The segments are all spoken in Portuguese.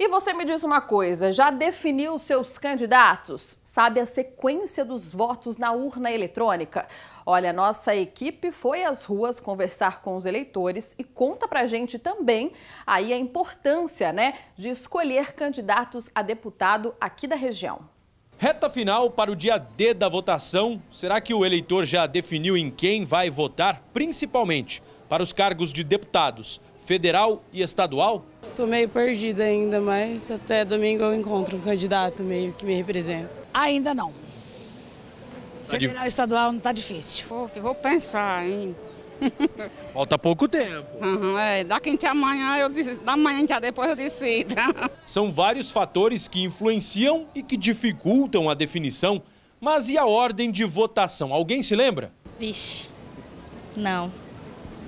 E você me diz uma coisa: já definiu seus candidatos? Sabe a sequência dos votos na urna eletrônica? Olha, nossa equipe foi às ruas conversar com os eleitores e conta pra gente também aí a importância, né, de escolher candidatos a deputado aqui da região. Reta final para o dia D da votação. Será que o eleitor já definiu em quem vai votar, principalmente para os cargos de deputados federal e estadual? Estou meio perdida ainda, mas até domingo eu encontro um candidato meio que me representa. Ainda não. Tá federal e estadual não está difícil. vou pensar, hein? Falta pouco tempo. Uhum, é, daqui até amanhã, eu disse, da manhã a depois eu decido. São vários fatores que influenciam e que dificultam a definição. Mas e a ordem de votação? Alguém se lembra? Vixe, não.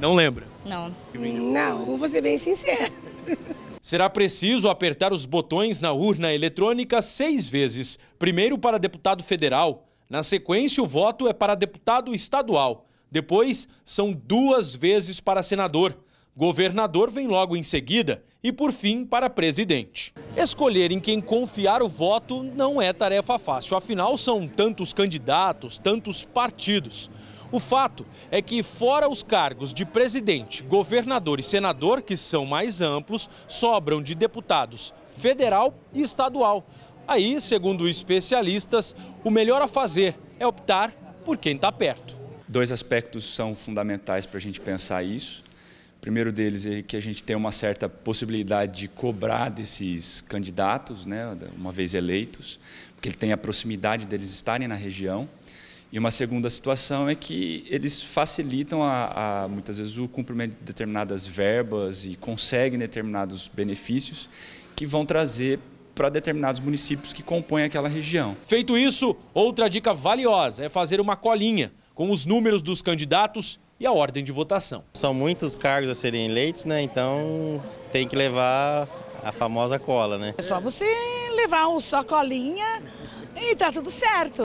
Não lembra? Não. Não, vou ser bem sincero. Será preciso apertar os botões na urna eletrônica seis vezes. Primeiro para deputado federal. Na sequência, o voto é para deputado estadual. Depois, são duas vezes para senador. Governador vem logo em seguida e, por fim, para presidente. Escolher em quem confiar o voto não é tarefa fácil, afinal, são tantos candidatos, tantos partidos. O fato é que, fora os cargos de presidente, governador e senador, que são mais amplos, sobram de deputados federal e estadual. Aí, segundo especialistas, o melhor a fazer é optar por quem está perto. Dois aspectos são fundamentais para a gente pensar isso. O primeiro deles é que a gente tem uma certa possibilidade de cobrar desses candidatos, né, uma vez eleitos, porque ele tem a proximidade deles estarem na região. E uma segunda situação é que eles facilitam, a, a, muitas vezes, o cumprimento de determinadas verbas e conseguem determinados benefícios que vão trazer para determinados municípios que compõem aquela região. Feito isso, outra dica valiosa é fazer uma colinha com os números dos candidatos e a ordem de votação. São muitos cargos a serem eleitos, né? Então tem que levar a famosa cola, né? É só você levar só colinha e tá tudo certo.